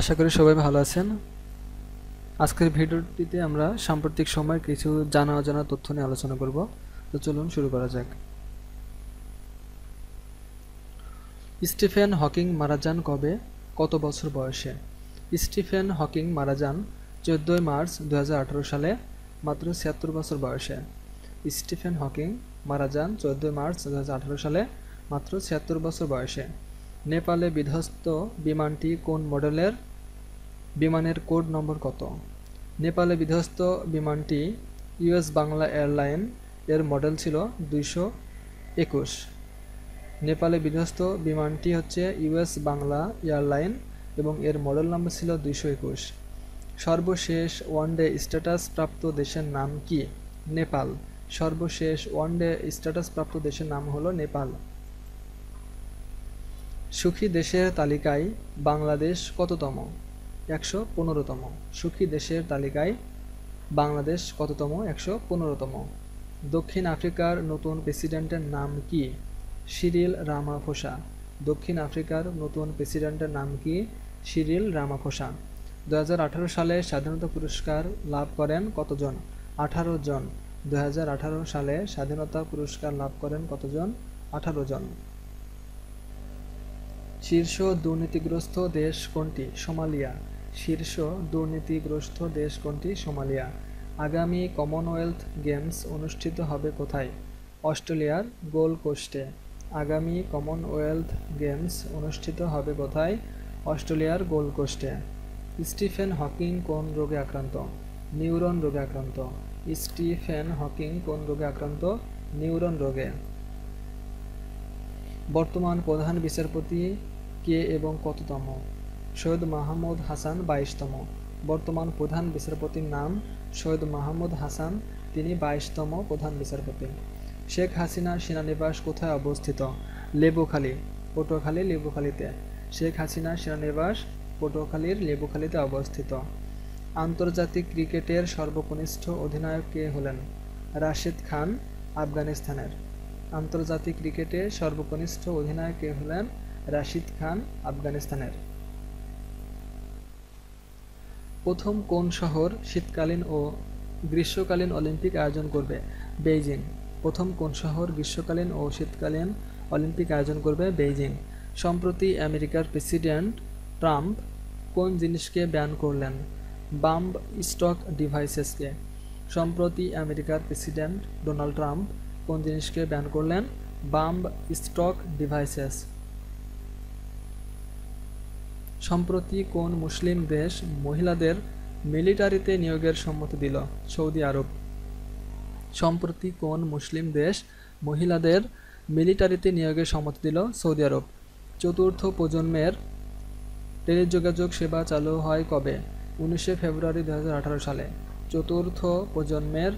আশা করি সবাই ভালো আছেন আজকের ভিডিওটিতে আমরা সাম্প্রতিক সময়ের কিছু জানা অজানা তথ্য নিয়ে আলোচনা করব তো চলুন শুরু করা যাক স্টিফেন হকিং মারা যান কবে কত বছর বয়সে স্টিফেন হকিং মারা যান চোদ্দই মার্চ দু সালে মাত্র ছিয়াত্তর বছর বয়সে স্টিফেন হকিং মারা যান চোদ্দই মার্চ দু সালে মাত্র ছিয়াত্তর বছর বয়সে নেপালে বিধ্বস্ত বিমানটি কোন মডেলের বিমানের কোড নম্বর কত নেপালে বিধ্বস্ত বিমানটি ইউএস বাংলা এয়ারলাইন এর মডেল ছিল দুইশো একুশ নেপালে বিধ্বস্ত বিমানটি হচ্ছে ইউএস বাংলা এয়ারলাইন এবং এর মডেল নম্বর ছিল দুইশো একুশ সর্বশেষ ওয়ানডে স্ট্যাটাস প্রাপ্ত দেশের নাম কি নেপাল সর্বশেষ ওয়ানডে স্ট্যাটাস প্রাপ্ত দেশের নাম হলো নেপাল সুখী দেশের তালিকায় বাংলাদেশ কততম একশো পনেরোতম সুখী দেশের তালিকায় বাংলাদেশ কততম একশো পনেরোতম দক্ষিণ আফ্রিকার নতুন প্রেসিডেন্টের নাম কি সিরিল রামাফোসা দক্ষিণ আফ্রিকার নতুন প্রেসিডেন্টের নাম কি সিরিল রামাফোসা দু সালে স্বাধীনতা পুরস্কার লাভ করেন কতজন আঠারো জন দু সালে স্বাধীনতা পুরস্কার লাভ করেন কতজন আঠারো জন শীর্ষ দুর্নীতিগ্রস্ত দেশ কোনটি সোমালিয়া শীর্ষ দুর্নীতিগ্রস্ত দেশ কোনটি সোমালিয়া আগামী কমনওয়েলথ গেমস অনুষ্ঠিত হবে কোথায় অস্ট্রেলিয়ার গোল কোস্টে আগামী কমনওয়েলথ গেমস অনুষ্ঠিত হবে কোথায় অস্ট্রেলিয়ার গোল কোস্টে স্টিফেন হকিং কোন রোগে আক্রান্ত নিউরন রোগে আক্রান্ত স্টিফেন হকিং কোন রোগে আক্রান্ত নিউরন রোগে বর্তমান প্রধান বিচারপতি কে এবং কততম সৈয়দ মাহমুদ হাসান বাইশতম বর্তমান প্রধান বিচারপতির নাম সৈয়দ মাহমুদ হাসান তিনি বাইশতম প্রধান বিচারপতি শেখ হাসিনা সেনানিবাস কোথায় অবস্থিত লেবুখালী পটুয়াখালী লেবুখালীতে শেখ হাসিনা সেনানিবাস পটুয়াখালীর লেবুখালীতে অবস্থিত আন্তর্জাতিক ক্রিকেটের সর্বকনিষ্ঠ অধিনায়ক কে হলেন রাশিদ খান আফগানিস্তানের আন্তর্জাতিক ক্রিকেটে সর্বকনিষ্ঠ অধিনায়ক কে হলেন রাশিদ খান আফগানিস্তানের প্রথম কোন শহর শীতকালীন ও গ্রীষ্মকালীন অলিম্পিক আয়োজন করবে বেইজিং প্রথম কোন শহর গ্রীষ্মকালীন ও শীতকালীন অলিম্পিক আয়োজন করবে বেইজিং সম্প্রতি আমেরিকার প্রেসিডেন্ট ট্রাম্প কোন জিনিসকে ব্যান করলেন বাম্ব স্টক ডিভাইসেসকে সম্প্রতি আমেরিকার প্রেসিডেন্ট ডোনাল্ড ট্রাম্প কোন জিনিসকে ব্যান করলেন বাম্ব স্টক ডিভাইসেস সম্প্রতি কোন মুসলিম দেশ মহিলাদের মিলিটারিতে নিয়োগের সম্মতি দিল সৌদি আরব সম্প্রতি কোন মুসলিম দেশ মহিলাদের মিলিটারিতে নিয়োগের সম্মতি দিল সৌদি আরব চতুর্থ প্রজন্মের টেলিযোগাযোগ সেবা চালু হয় কবে উনিশে ফেব্রুয়ারি দু সালে চতুর্থ প্রজন্মের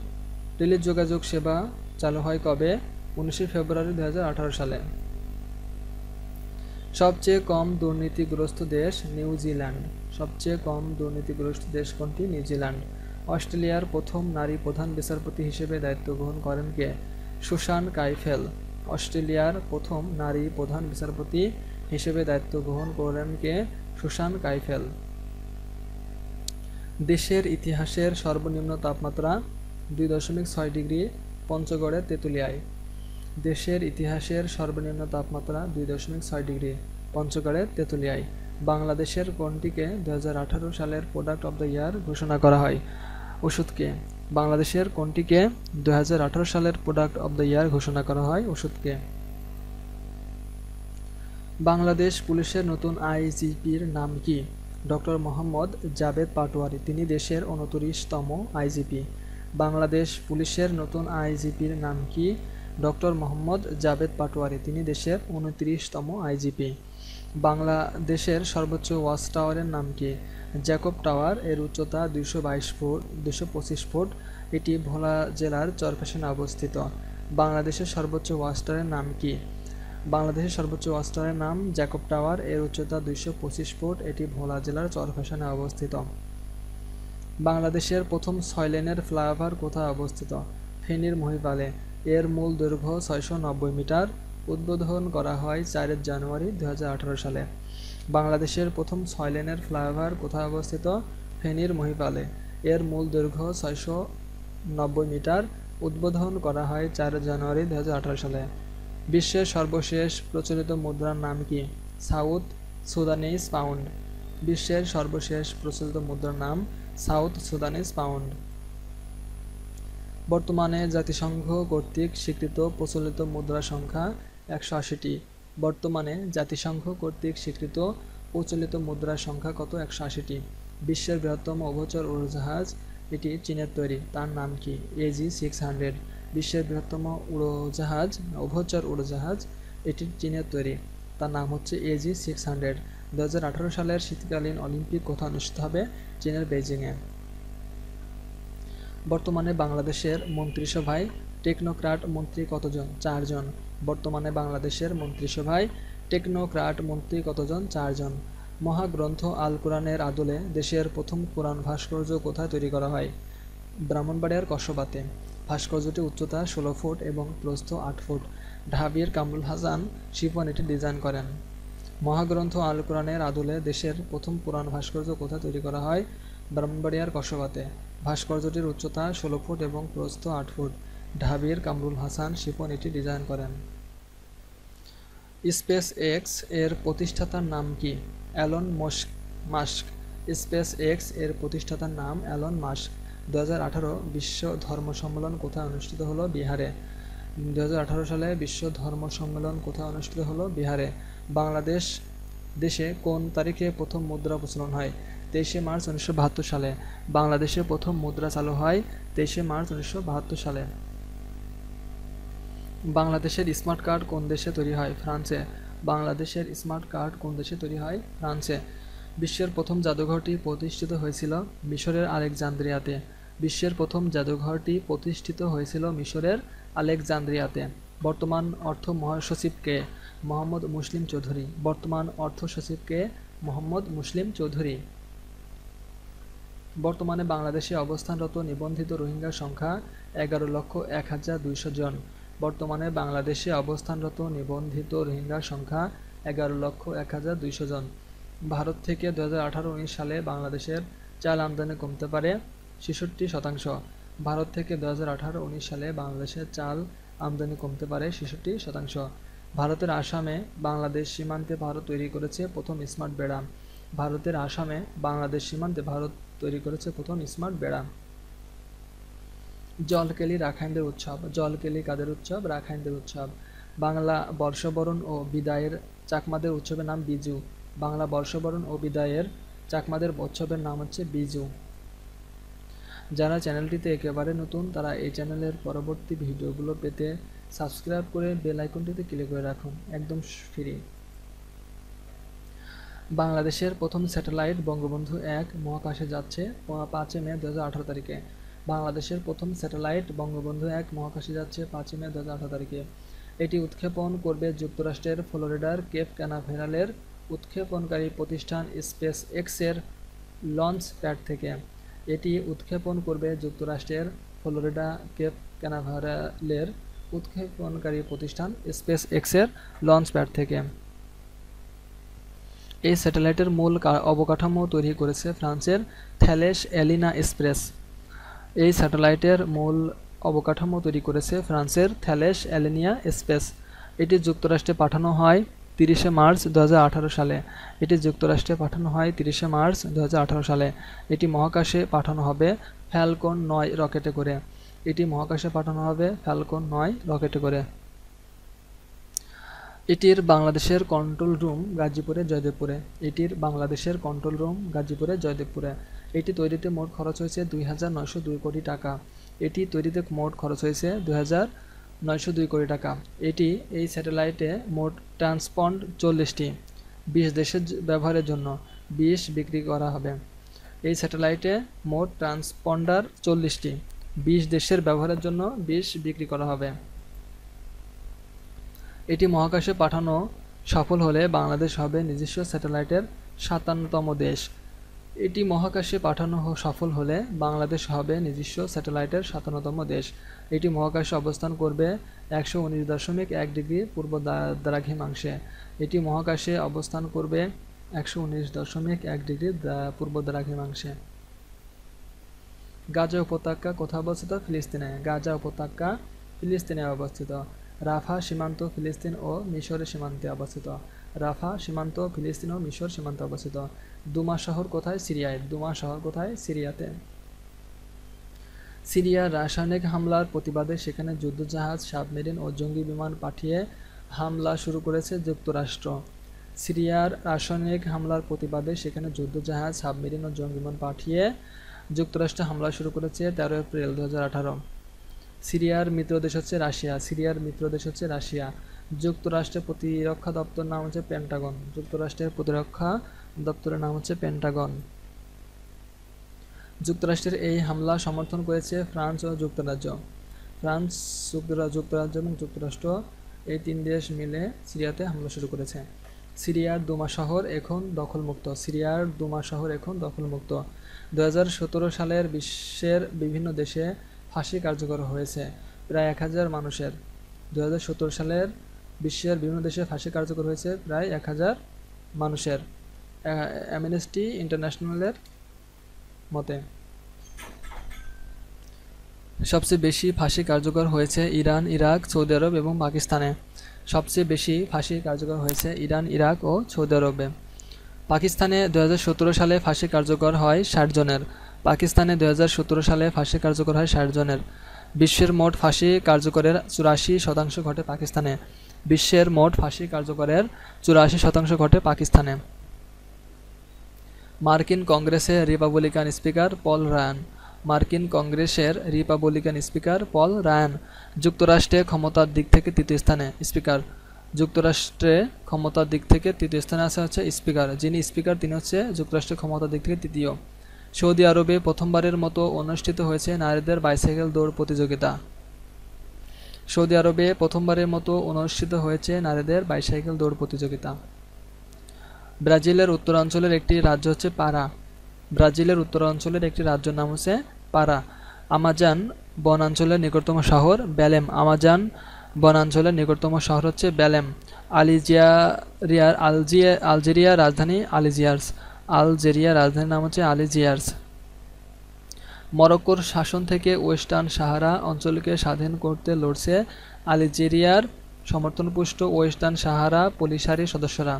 টেলিযোগাযোগ সেবা চালু হয় কবে উনিশে ফেব্রুয়ারি দু সালে সবচেয়ে কম দুর্নীতিগ্রস্ত দেশ নিউজিল্যান্ড সবচেয়ে কম দুর্নীতিগ্রস্ত দেশ কোনটি নিউজিল্যান্ড অস্ট্রেলিয়ার প্রথম নারী প্রধান বিচারপতি হিসেবে দায়িত্ব গ্রহণ করেন কে সুশান কাইফেল অস্ট্রেলিয়ার প্রথম নারী প্রধান বিচারপতি হিসেবে দায়িত্ব গ্রহণ করেন কে সুশান কাইফেল দেশের ইতিহাসের সর্বনিম্ন তাপমাত্রা দুই দশমিক ছয় ডিগ্রি পঞ্চগড়ের তেঁতুলিয়ায় দেশের ইতিহাসের সর্বনিম্ন তাপমাত্রা দুই দশমিক ছয় ডিগ্রি পঞ্চগড়ের তেঁতুলিয়ায় বাংলাদেশের কোনটিকে দু সালের প্রোডাক্ট অব দ্য ইয়ার ঘোষণা করা হয় ওষুধকে বাংলাদেশের কোনটিকে দু সালের প্রোডাক্ট অব দ্য ইয়ার ঘোষণা করা হয় ওষুধকে বাংলাদেশ পুলিশের নতুন আইজিপির নাম কি ডক্টর মোহাম্মদ জাবেদ পাটোয়ারি তিনি দেশের উনত্রিশতম আইজিপি বাংলাদেশ পুলিশের নতুন আইজিপির নাম কি ডক্টর মোহাম্মদ জাবেদ পাটোয়ারি তিনি দেশের উনত্রিশতম আইজিপি বাংলাদেশের সর্বোচ্চ ওয়াচ টাওয়ারের নাম কি জ্যাকব টাওয়ার এর উচ্চতা দুইশো বাইশ ফুট দুশো পঁচিশ ফুট এটি ভোলা জেলার চরফেশনে অবস্থিত বাংলাদেশের সর্বোচ্চ ওয়াচ টাওয়ারের নাম কি বাংলাদেশের সর্বোচ্চ ওয়াচ টাওয়ারের নাম জ্যাকব টাওয়ার এর উচ্চতা দুইশো পঁচিশ ফুট এটি ভোলা জেলার চরফেশনে অবস্থিত বাংলাদেশের প্রথম ছয় লেনের ফ্লাইওভার কোথায় অবস্থিত ফেনীর মহিপালে এর মূল দৈর্ঘ্য ছয়শো নব্বই মিটার উদ্বোধন করা হয় চার জানুয়ারি দু সালে বাংলাদেশের প্রথম ছয় লেনের ফ্লাইওভার কোথায় অবস্থিত ফেনীর মহিপালে এর মূল দৈর্ঘ্য ছয়শো নব্বই মিটার উদ্বোধন করা হয় চার জানুয়ারি দু সালে বিশ্বের সর্বশেষ প্রচলিত মুদ্রার নাম কি সাউথ সুদানিস পাউন্ড বিশ্বের সর্বশেষ প্রচলিত মুদ্রার নাম সাউথ সুদানিস পাউন্ড বর্তমানে জাতিসংঘ কর্তৃক স্বীকৃত প্রচলিত মুদ্রা সংখ্যা একশো আশিটি বর্তমানে জাতিসংঘ কর্তৃক স্বীকৃত প্রচলিত মুদ্রার সংখ্যা কত একশো আশিটি বিশ্বের বৃহত্তম অগোচর উড়োজাহাজ এটি চীনের তৈরি তার নাম কি এজি সিক্স হান্ড্রেড বিশ্বের বৃহত্তম উড়োজাহাজ অভচর উড়োজাহাজ এটি চীনের তৈরি তার নাম হচ্ছে এজি সিক্স হান্ড্রেড দু সালের শীতকালীন অলিম্পিক কোথায় অনুষ্ঠিত হবে চীনের বেজিংয়ে বর্তমানে বাংলাদেশের মন্ত্রিসভায় টেকনোক্রাট মন্ত্রী কতজন চারজন বর্তমানে বাংলাদেশের মন্ত্রিসভায় টেকনোক্রাট মন্ত্রী কতজন চারজন মহাগ্রন্থ আল কোরআনের আদলে দেশের প্রথম কোরআন ভাস্কর্য কোথায় তৈরি করা হয় ব্রাহ্মণবাড়িয়ার কসবাতে ভাস্কর্যটি উচ্চতা ষোলো ফুট এবং প্রস্থ আট ফুট ঢাবির কামরুল হাসান শিপন এটি ডিজাইন করেন মহাগ্রন্থ আল কোরআনের আদলে দেশের প্রথম কোরআন ভাস্কর্য কোথায় তৈরি করা হয় ব্রাহ্মণবাড়িয়ার কসবাতে ভাস্কর্যটির উচ্চতা ষোলো ফুট এবং প্রস্থ আট ফুট ঢাবির কামরুল হাসান শিপন এটি ডিজাইন করেন স্পেস এক্স এর প্রতিষ্ঠাতার নাম কি Elon Musk Musk SpaceX এর প্রতিষ্ঠাতার নাম অ্যালন মাস্ক দু বিশ্ব ধর্ম সম্মেলন কোথায় অনুষ্ঠিত হলো বিহারে দু সালে বিশ্ব ধর্ম সম্মেলন কোথায় অনুষ্ঠিত হলো বিহারে বাংলাদেশ দেশে কোন তারিখে প্রথম মুদ্রা প্রচলন হয় তেইশে মার্চ উনিশশো সালে বাংলাদেশে প্রথম মুদ্রা চালু হয় তেইশে মার্চ উনিশশো সালে বাংলাদেশের স্মার্ট কার্ড কোন দেশে তৈরি হয় ফ্রান্সে বাংলাদেশের স্মার্ট কার্ড কোন দেশে তৈরি হয় ফ্রান্সে বিশ্বের প্রথম জাদুঘরটি প্রতিষ্ঠিত হয়েছিল মিশরের আলেকজান্দ্রিয়াতে বিশ্বের প্রথম জাদুঘরটি প্রতিষ্ঠিত হয়েছিল মিশরের আলেকজান্দ্রিয়াতে বর্তমান অর্থ মহাসচিবকে মোহাম্মদ মুসলিম চৌধুরী বর্তমান অর্থ সচিবকে মোহাম্মদ মুসলিম চৌধুরী বর্তমানে বাংলাদেশে অবস্থানরত নিবন্ধিত রোহিঙ্গার সংখ্যা এগারো লক্ষ এক হাজার দুইশো জন বর্তমানে বাংলাদেশে অবস্থানরত নিবন্ধিত রোহিঙ্গার সংখ্যা এগারো লক্ষ এক হাজার দুইশো জন ভারত থেকে দু হাজার আঠারো উনিশ সালে বাংলাদেশের চাল আমদানি কমতে পারে ছেষট্টি শতাংশ ভারত থেকে দু হাজার আঠারো উনিশ সালে বাংলাদেশের চাল আমদানি কমতে পারে ছেষট্টি শতাংশ ভারতের আসামে বাংলাদেশ সীমান্তে ভারত তৈরি করেছে প্রথম স্মার্ট বেড়া ভারতের আসামে বাংলাদেশ সীমান্তে ভারত তৈরি করেছে প্রথম স্মার্ট বেড়া জলকেলি রাখাইনদের উৎসব জলকেলি কাদের উৎসব রাখাইনদের উৎসব বাংলা বর্ষবরণ ও বিদায়ের চাকমাদের উৎসবের নাম বিজু বাংলা বর্ষবরণ ও বিদায়ের চাকমাদের উৎসবের নাম হচ্ছে বিজু যারা চ্যানেলটিতে একেবারে নতুন তারা এই চ্যানেলের পরবর্তী ভিডিওগুলো পেতে সাবস্ক্রাইব করে বেল আইকনটিতে ক্লিক করে রাখুন একদম ফ্রি বাংলাদেশের প্রথম স্যাটেলাইট বঙ্গবন্ধু এক মহাকাশে যাচ্ছে পাঁচই মে দু তারিখে বাংলাদেশের প্রথম স্যাটেলাইট বঙ্গবন্ধু এক মহাকাশে যাচ্ছে পাঁচই মে দু তারিখে এটি উৎক্ষেপণ করবে যুক্তরাষ্ট্রের ফ্লোরিডার কেপ ক্যানাভেরালের উৎক্ষেপণকারী প্রতিষ্ঠান স্পেস এক্সের লঞ্চ প্যাড থেকে এটি উৎক্ষেপণ করবে যুক্তরাষ্ট্রের ফ্লোরিডা কেপ ক্যানাভেরালের উৎক্ষেপণকারী প্রতিষ্ঠান স্পেস এক্সের লঞ্চ প্যাড থেকে এই স্যাটেলাইটের মূল অবকাঠামো তৈরি করেছে ফ্রান্সের থ্যালেস অ্যালিনা এক্সপ্রেস এই স্যাটেলাইটের মূল অবকাঠামো তৈরি করেছে ফ্রান্সের থ্যালেস এলিনিয়া স্পেস এটি যুক্তরাষ্ট্রে পাঠানো হয় তিরিশে মার্চ দু সালে এটি যুক্তরাষ্ট্রে পাঠানো হয় তিরিশে মার্চ দু সালে এটি মহাকাশে পাঠানো হবে ফ্যালকন নয় রকেটে করে এটি মহাকাশে পাঠানো হবে ফ্যালকন নয় রকেটে করে এটির বাংলাদেশের কন্ট্রোল রুম গাজীপুরে জয়দেবপুরে এটির বাংলাদেশের কন্ট্রোল রুম গাজীপুরে জয়দেবপুরে এটি তৈরিতে মোট খরচ হয়েছে দুই হাজার নয়শো দুই কোটি টাকা এটি তৈরিতে মোট খরচ হয়েছে হাজার নয়শো দুই কোটি টাকা এটি এই স্যাটেলাইটে মোট ট্রান্সপন্ড চল্লিশটি বিশ দেশের ব্যবহারের জন্য বিশ বিক্রি করা হবে এই স্যাটেলাইটে মোট ট্রান্সপন্ডার চল্লিশটি বিশ দেশের ব্যবহারের জন্য বিশ বিক্রি করা হবে এটি মহাকাশে পাঠানো সফল হলে বাংলাদেশ হবে নিজস্ব স্যাটেলাইটের সাতান্নতম দেশ এটি মহাকাশে পাঠানো সফল হলে বাংলাদেশ হবে নিজস্ব স্যাটেলাইটের সাতান্নতম দেশ এটি মহাকাশে অবস্থান করবে একশো উনিশ দশমিক এক ডিগ্রি পূর্ব দ্রাঘিমাংশে এটি মহাকাশে অবস্থান করবে একশো উনিশ দশমিক এক ডিগ্রি পূর্ব দ্রাঘিমাংশে গাজা উপত্যকা কোথায় অবস্থিত ফিলিস্তিনে গাজা উপত্যকা ফিলিস্তিনে অবস্থিত রাফা সীমান্ত ফিলিস্তিন ও মিশরের সীমান্তে অবস্থিত রাফা সীমান্ত ফিলিস্তিন ও মিশর সীমান্তে অবস্থিত দুমা শহর কোথায় সিরিয়ায় দুমা শহর কোথায় সিরিয়াতে সিরিয়ার রাসায়নিক হামলার প্রতিবাদে সেখানে যুদ্ধজাহাজ সাবমেরিন ও জঙ্গি বিমান পাঠিয়ে হামলা শুরু করেছে যুক্তরাষ্ট্র সিরিয়ার রাসায়নিক হামলার প্রতিবাদে সেখানে যুদ্ধজাহাজ সাবমেরিন ও জঙ্গি বিমান পাঠিয়ে যুক্তরাষ্ট্র হামলা শুরু করেছে তেরো এপ্রিল দু সিরিয়ার মিত্র দেশ হচ্ছে রাশিয়া সিরিয়ার দেশ হচ্ছে রাশিয়া যুক্তরাষ্ট্রের প্রতিরক্ষা দপ্তর নাম হচ্ছে পেন্টাগন যুক্তরাষ্ট্রের প্রতিরক্ষা দপ্তরের নাম হচ্ছে পেন্টাগন যুক্তরাষ্ট্রের এই হামলা সমর্থন করেছে ফ্রান্স ও যুক্তরাজ্য ফ্রান্স যুক্তরাজ্য এবং যুক্তরাষ্ট্র এই তিন দেশ মিলে সিরিয়াতে হামলা শুরু করেছে সিরিয়ার দুমা শহর এখন দখলমুক্ত সিরিয়ার দুমা শহর এখন দখলমুক্ত দু সালের বিশ্বের বিভিন্ন দেশে ফাঁসি কার্যকর হয়েছে প্রায় এক হাজার মানুষের দু সালের বিশ্বের বিভিন্ন দেশে ফাঁসি কার্যকর হয়েছে প্রায় এক হাজার মানুষের অ্যামিনেস্টি ইন্টারন্যাশনালের মতে সবচেয়ে বেশি ফাঁসি কার্যকর হয়েছে ইরান ইরাক সৌদি আরব এবং পাকিস্তানে সবচেয়ে বেশি ফাঁসি কার্যকর হয়েছে ইরান ইরাক ও সৌদি আরবে পাকিস্তানে দু সালে ফাঁসি কার্যকর হয় ষাট জনের পাকিস্তানে দু সালে ফাঁসি কার্যকর হয় ষাট জনের বিশ্বের মোট ফাঁসি কার্যকরের চুরাশি শতাংশ ঘটে পাকিস্তানে বিশ্বের মোট ফাঁসি কার্যকরের চুরাশি শতাংশ ঘটে পাকিস্তানে মার্কিন কংগ্রেসে রিপাবলিকান স্পিকার পল রায়ান মার্কিন কংগ্রেসের রিপাবলিকান স্পিকার পল রায়ান যুক্তরাষ্ট্রে ক্ষমতার দিক থেকে তৃতীয় স্থানে স্পিকার যুক্তরাষ্ট্রে ক্ষমতার দিক থেকে তৃতীয় স্থানে আছে হচ্ছে স্পিকার যিনি স্পিকার তিনি হচ্ছে যুক্তরাষ্ট্রের ক্ষমতার দিক থেকে তৃতীয় সৌদি আরবে প্রথমবারের মতো অনুষ্ঠিত হয়েছে নারীদের বাইসাইকেল দৌড় প্রতিযোগিতা সৌদি আরবে প্রথমবারের মতো অনুষ্ঠিত হয়েছে নারীদের বাইসাইকেল দৌড় প্রতিযোগিতা ব্রাজিলের উত্তরাঞ্চলের একটি রাজ্য হচ্ছে পারা ব্রাজিলের উত্তরাঞ্চলের একটি রাজ্যের নাম হচ্ছে পারা আমাজান বনাঞ্চলের নিকটতম শহর ব্যালেম আমাজান বনাঞ্চলের নিকটতম শহর হচ্ছে ব্যালেম আলিজিয়ারিয়ার আলজিয়া আলজেরিয়ার রাজধানী আলিজিয়ার্স আলজেরিয়ার রাজধানীর নাম হচ্ছে আলিজিয়ার্স মরক্কোর শাসন থেকে ওয়েস্টার্ন সাহারা অঞ্চলকে স্বাধীন করতে লড়ছে আলিজেরিয়ার সমর্থনপুষ্ট ওয়েস্টার্ন সাহারা পুলিশারি সদস্যরা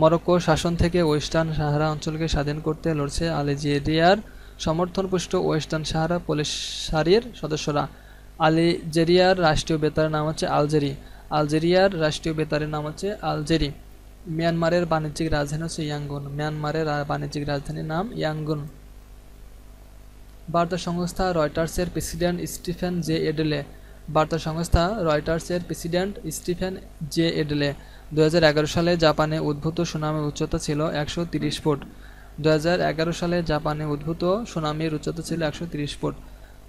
মরক্কোর শাসন থেকে ওয়েস্টার্ন সাহারা অঞ্চলকে স্বাধীন করতে লড়ছে আলিজেরিয়ার সমর্থনপুষ্ট ওয়েস্টার্ন সাহারা পুলিশারির সদস্যরা আলিজেরিয়ার রাষ্ট্রীয় বেতারের নাম হচ্ছে আলজেরি আলজেরিয়ার রাষ্ট্রীয় বেতারের নাম হচ্ছে আলজেরি মিয়ানমারের বাণিজ্যিক রাজধানী হচ্ছে ইয়াঙ্গুন মিয়ানমারের বাণিজ্যিক রাজধানীর নাম ইয়াঙ্গুন বার্তা সংস্থা রয়টার্সের প্রেসিডেন্ট স্টিফেন জে এডলে বার্তা সংস্থা রয়টার্সের প্রেসিডেন্ট স্টিফেন জে এডলে দু সালে জাপানে উদ্ভূত সুনামির উচ্চতা ছিল একশো ফুট দু সালে জাপানে উদ্ভূত সুনামির উচ্চতা ছিল একশো ফুট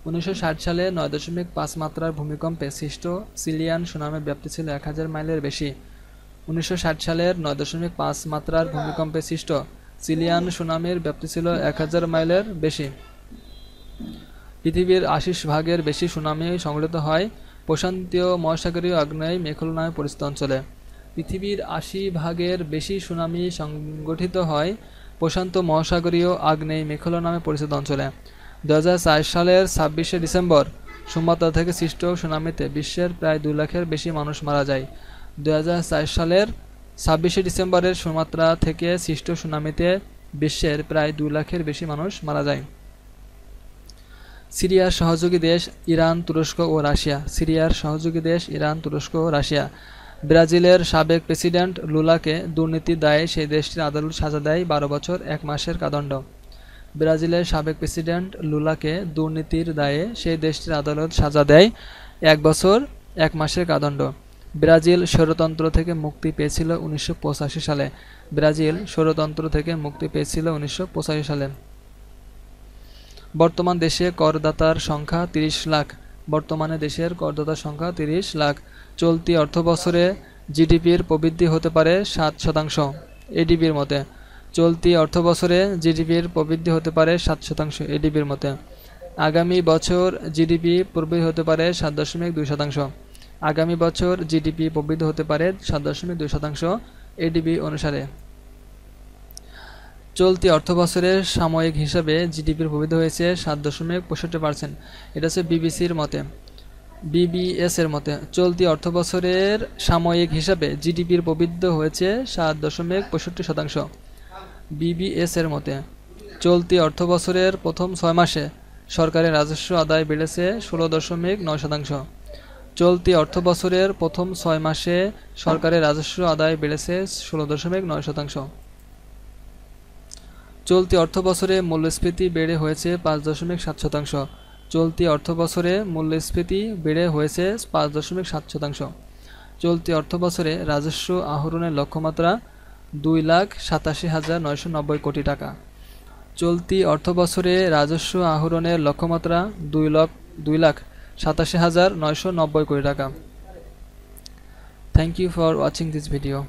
উনিশশো সালে নয় দশমিক পাঁচ মাত্রার ভূমিকম্পে সৃষ্ট সিলিয়ান সুনামির ব্যাপ্তি ছিল এক হাজার মাইলের বেশি উনিশশো সালের নয় দশমিক পাঁচ মাত্রার ভূমিকম্পে সৃষ্ট সিলিয়ান সুনামির ব্যাপ্তি ছিল এক হাজার মাইলের বেশি পৃথিবীর আশিস ভাগের বেশি সুনামি সংঘটিত হয় প্রশান্তীয় মহাসাগরীয় আগ্নেয় মেঘল নামে পরিচিত অঞ্চলে পৃথিবীর আশি ভাগের বেশি সুনামি সংগঠিত হয় প্রশান্ত মহাসাগরীয় আগ্নেয় মেঘল নামে পরিচিত অঞ্চলে দু সালের ছাব্বিশে ডিসেম্বর সোমবার থেকে সৃষ্ট সুনামিতে বিশ্বের প্রায় দু লাখের বেশি মানুষ মারা যায় দু সালের ছাব্বিশে ডিসেম্বরের সুমাত্রা থেকে সৃষ্ট সুনামিতে বিশ্বের প্রায় দু লাখের বেশি মানুষ মারা যায় সিরিয়ার সহযোগী দেশ ইরান তুরস্ক ও রাশিয়া সিরিয়ার সহযোগী দেশ ইরান তুরস্ক ও রাশিয়া ব্রাজিলের সাবেক প্রেসিডেন্ট লুলাকে দুর্নীতি দায়ে সেই দেশটির আদালত সাজা দেয় বারো বছর এক মাসের কাদণ্ড ব্রাজিলের সাবেক প্রেসিডেন্ট লুলাকে দুর্নীতির দায়ে সেই দেশটির আদালত সাজা দেয় এক বছর এক মাসের কাদণ্ড ব্রাজিল স্বরতন্ত্র থেকে মুক্তি পেয়েছিল উনিশশো সালে ব্রাজিল স্বরতন্ত্র থেকে মুক্তি পেয়েছিল উনিশশো সালে বর্তমান দেশে করদাতার সংখ্যা ৩০ লাখ বর্তমানে দেশের করদাতার সংখ্যা ৩০ লাখ চলতি অর্থবছরে জিডিপির প্রবৃদ্ধি হতে পারে সাত শতাংশ এডিবির মতে চলতি অর্থবছরে জিডিপির প্রবৃদ্ধি হতে পারে সাত শতাংশ এডিবির মতে আগামী বছর জিডিপি প্রবৃদ্ধি হতে পারে সাত দশমিক দুই শতাংশ আগামী বছর জিডিপি প্রবৃদ্ধ হতে পারে সাত দশমিক দুই শতাংশ এডিবি অনুসারে চলতি অর্থ বছরের সাময়িক হিসাবে জিডিপির প্রবৃদ্ধি হয়েছে সাত দশমিক পঁয়ষট্টি পার্সেন্ট এটা হচ্ছে বিবিসির মতে বিবিএস এর মতে চলতি অর্থ বছরের সাময়িক হিসাবে জিডিপির প্রবৃদ্ধ হয়েছে সাত দশমিক পঁয়ষট্টি শতাংশ বিবিএস এর মতে চলতি অর্থ বছরের প্রথম ছয় মাসে সরকারের রাজস্ব আদায় বেড়েছে ষোলো দশমিক নয় শতাংশ চলতি অর্থবছরের প্রথম ছয় মাসে সরকারের রাজস্ব আদায় বেড়েছে ষোলো দশমিক নয় শতাংশ চলতি অর্থবছরে মূল্যস্ফীতি বেড়ে হয়েছে পাঁচ দশমিক সাত শতাংশ চলতি অর্থবছরে মূল্যস্ফীতি বেড়ে হয়েছে পাঁচ দশমিক সাত শতাংশ চলতি অর্থবছরে রাজস্ব আহরণের লক্ষ্যমাত্রা দুই লাখ সাতাশি হাজার নয়শো নব্বই কোটি টাকা চলতি অর্থবছরে রাজস্ব আহরণের লক্ষ্যমাত্রা দুই লক্ষ দুই লাখ সাতাশি হাজার নয়শো নব্বই কোটি টাকা thank you for watching this video